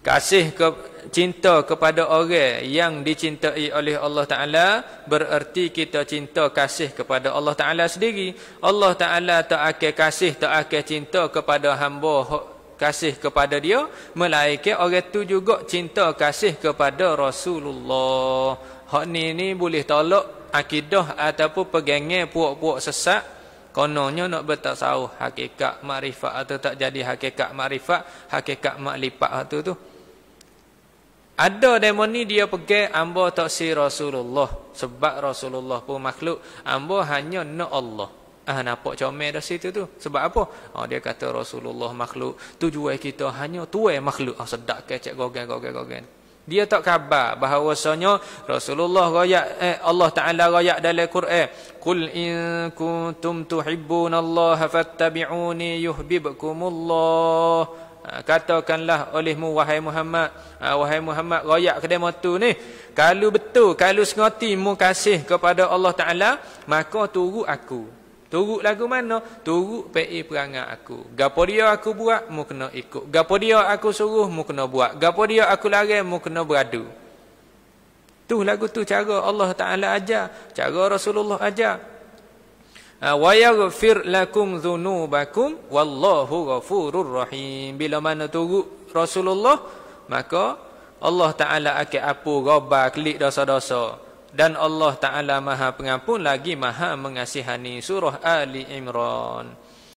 kasih ke, cinta kepada orang yang dicintai oleh Allah Ta'ala bererti kita cinta kasih kepada Allah Ta'ala sendiri Allah Ta'ala tak akan kasih tak akan cinta kepada hamba kasih kepada dia melainkan orang tu juga cinta kasih kepada Rasulullah hak ni ni boleh tolak akidah ataupun pegangan puak-puak sesat kononnya nak bertasawuf hakikat makrifat atau tak jadi hakikat makrifat hakikat maklifat tu tu ada demon ni dia pergi ambo tak si Rasulullah sebab Rasulullah pun makhluk ambo hanya na Allah. Ah nampak comel dah situ tu. Sebab apa? Oh, dia kata Rasulullah makhluk tujuan kita hanya tuai makhluk. Ah oh, sedak ke cek gogan gogan Dia tak khabar bahawasanya Rasulullah royak eh, Allah Taala royak dalam Quran. Kul in kuntum Allah, fattabi'uni yuhibbukumullah katakanlah olehmu wahai Muhammad ha, wahai Muhammad royak kedai motor ni kalau betul kalau sengati mu kasih kepada Allah taala maka turu aku turu lagu mana turu pei perangai aku gapo dia aku buat mu kena ikut gapo dia aku suruh mu kena buat gapo dia aku larang mu kena beradu tu lagu tu cara Allah taala ajar cara Rasulullah ajar Ah, wa yaghfir lakum dhunubakum wallahu ghafurur rahim bila mana tunggu Rasulullah maka Allah taala akan apo ghabar klik dosa-dosa dan Allah taala Maha Pengampun lagi Maha Mengasihani surah Ali Imran